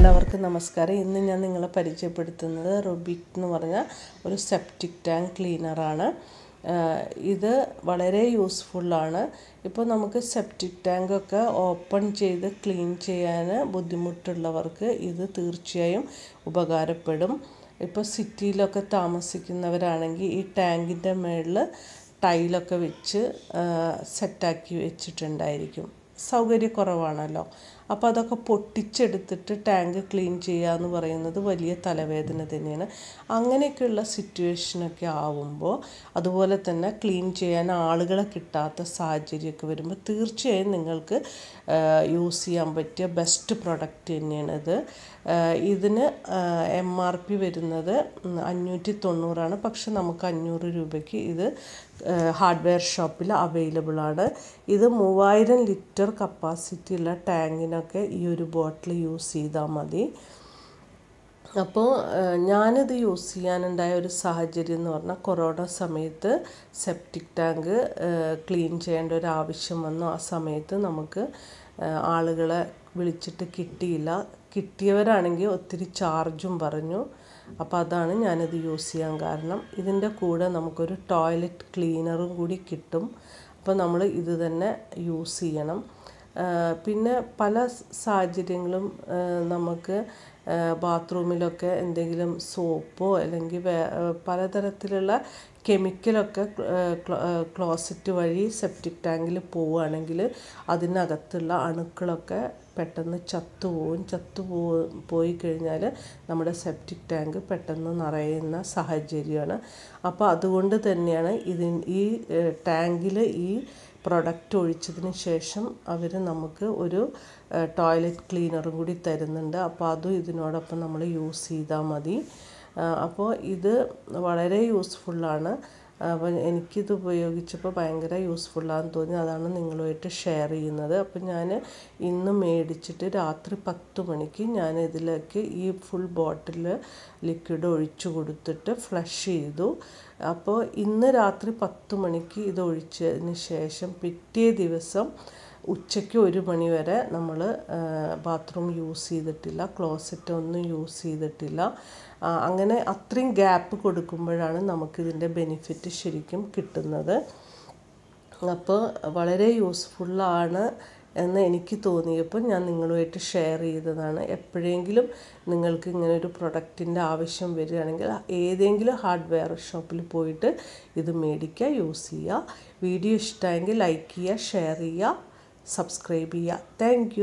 എല്ലാവർക്കും നമസ്കാരം ഇന്ന് ഞാൻ നിങ്ങളെ പരിചയപ്പെടുത്തുന്നത് റൊബിക് എന്ന് പറഞ്ഞ ഒരു സെപ്റ്റിക് ടാങ്ക് ക്ലീനറാണ് ഇത് വളരെ യൂസ്ഫുള്ളാണ് ഇപ്പോൾ നമുക്ക് സെപ്റ്റിക് ടാങ്കൊക്കെ ഓപ്പൺ ചെയ്ത് ക്ലീൻ ചെയ്യാൻ ബുദ്ധിമുട്ടുള്ളവർക്ക് ഇത് തീർച്ചയായും ഉപകാരപ്പെടും ഇപ്പോൾ സിറ്റിയിലൊക്കെ താമസിക്കുന്നവരാണെങ്കിൽ ഈ ടാങ്കിൻ്റെ മുകളിൽ ടൈലൊക്കെ വെച്ച് സെറ്റാക്കി വെച്ചിട്ടുണ്ടായിരിക്കും സൗകര്യക്കുറവാണല്ലോ അപ്പോൾ അതൊക്കെ പൊട്ടിച്ചെടുത്തിട്ട് ടാങ്ക് ക്ലീൻ ചെയ്യുക എന്ന് പറയുന്നത് വലിയ തലവേദന തന്നെയാണ് അങ്ങനെയൊക്കെയുള്ള സിറ്റുവേഷനൊക്കെ ആവുമ്പോൾ അതുപോലെ തന്നെ ക്ലീൻ ചെയ്യാൻ ആളുകളെ കിട്ടാത്ത സാഹചര്യമൊക്കെ വരുമ്പോൾ തീർച്ചയായും നിങ്ങൾക്ക് യൂസ് ചെയ്യാൻ പറ്റിയ ബെസ്റ്റ് പ്രൊഡക്റ്റ് തന്നെയാണിത് ഇതിന് എം ആർ പി വരുന്നത് അഞ്ഞൂറ്റി തൊണ്ണൂറാണ് പക്ഷെ നമുക്ക് അഞ്ഞൂറ് രൂപയ്ക്ക് ഇത് ഹാർഡ്വെയർ ഷോപ്പിൽ അവൈലബിൾ ആണ് ഇത് മൂവായിരം ലിറ്റർ കപ്പാസിറ്റിയുള്ള ടാങ്കിനാണ് ചെയ്യാനൊക്കെ ഈ ഒരു ബോട്ടിൽ യൂസ് ചെയ്താൽ മതി അപ്പോൾ ഞാനിത് യൂസ് ചെയ്യാനുണ്ടായ ഒരു സാഹചര്യം എന്ന് പറഞ്ഞാൽ കൊറോണ സമയത്ത് സെപ്റ്റിക് ടാങ്ക് ക്ലീൻ ചെയ്യേണ്ട ഒരു ആവശ്യം വന്നു ആ സമയത്ത് നമുക്ക് ആളുകളെ വിളിച്ചിട്ട് കിട്ടിയില്ല കിട്ടിയവരാണെങ്കിൽ ഒത്തിരി ചാർജും പറഞ്ഞു അപ്പോൾ അതാണ് ഞാനിത് യൂസ് ചെയ്യാൻ കാരണം ഇതിൻ്റെ കൂടെ നമുക്കൊരു ടോയ്ലറ്റ് ക്ലീനറും കൂടി കിട്ടും അപ്പോൾ നമ്മൾ ഇത് തന്നെ യൂസ് ചെയ്യണം പിന്നെ പല സാഹചര്യങ്ങളും നമുക്ക് ബാത്റൂമിലൊക്കെ എന്തെങ്കിലും സോപ്പോ അല്ലെങ്കിൽ വേ പലതരത്തിലുള്ള കെമിക്കലൊക്കെ ക്ലോസറ്റ് വഴി സെപ്റ്റിക് ടാങ്കിൽ പോവുകയാണെങ്കിൽ അതിനകത്തുള്ള അണുക്കളൊക്കെ പെട്ടെന്ന് ചത്തുപോകും ചത്തുപോ പോയി കഴിഞ്ഞാൽ നമ്മുടെ സെപ്റ്റിക് ടാങ്ക് പെട്ടെന്ന് നിറയുന്ന സാഹചര്യമാണ് അപ്പോൾ അതുകൊണ്ട് തന്നെയാണ് ഇതിൻ ഈ ടാങ്കിൽ ഈ പ്രൊഡക്റ്റ് ഒഴിച്ചതിന് ശേഷം അവർ നമുക്ക് ഒരു ടോയ്ലറ്റ് ക്ലീനറും കൂടി തരുന്നുണ്ട് അപ്പോൾ അതും ഇതിനോടൊപ്പം നമ്മൾ യൂസ് ചെയ്താൽ മതി അപ്പോൾ ഇത് വളരെ യൂസ്ഫുള്ളാണ് അപ്പം എനിക്കിത് ഉപയോഗിച്ചപ്പോൾ ഭയങ്കര യൂസ്ഫുള്ളാന്ന് തോന്നി അതാണ് നിങ്ങളുമായിട്ട് ഷെയർ ചെയ്യുന്നത് അപ്പം ഞാൻ ഇന്ന് മേടിച്ചിട്ട് രാത്രി പത്ത് മണിക്ക് ഞാൻ ഇതിലേക്ക് ഈ ഫുൾ ബോട്ടിൽ ലിക്വിഡ് ഒഴിച്ചു കൊടുത്തിട്ട് ഫ്ലഷ് ചെയ്തു അപ്പോൾ ഇന്ന് രാത്രി പത്ത് മണിക്ക് ഇത് ഒഴിച്ചതിന് ശേഷം പിറ്റേ ദിവസം ഉച്ചയ്ക്ക് ഒരു മണിവരെ നമ്മൾ ബാത്റൂം യൂസ് ചെയ്തിട്ടില്ല ക്ലോസറ്റ് ഒന്നും യൂസ് ചെയ്തിട്ടില്ല അങ്ങനെ അത്രയും ഗ്യാപ്പ് കൊടുക്കുമ്പോഴാണ് നമുക്കിതിൻ്റെ ബെനിഫിറ്റ് ശരിക്കും കിട്ടുന്നത് അപ്പോൾ വളരെ യൂസ്ഫുള്ളാണ് എന്ന് എനിക്ക് തോന്നിയപ്പോൾ ഞാൻ നിങ്ങളുമായിട്ട് ഷെയർ ചെയ്തതാണ് എപ്പോഴെങ്കിലും നിങ്ങൾക്ക് ഇങ്ങനെ ഒരു പ്രൊഡക്റ്റിൻ്റെ ആവശ്യം വരികയാണെങ്കിൽ ഏതെങ്കിലും ഹാർഡ്വെയർ ഷോപ്പിൽ പോയിട്ട് ഇത് മേടിക്കുക യൂസ് ചെയ്യുക വീഡിയോ ഇഷ്ടമായെങ്കിൽ ലൈക്ക് ചെയ്യുക ഷെയർ ചെയ്യുക സബ്സ്ക്രൈബ് ചെയ്യുക താങ്ക്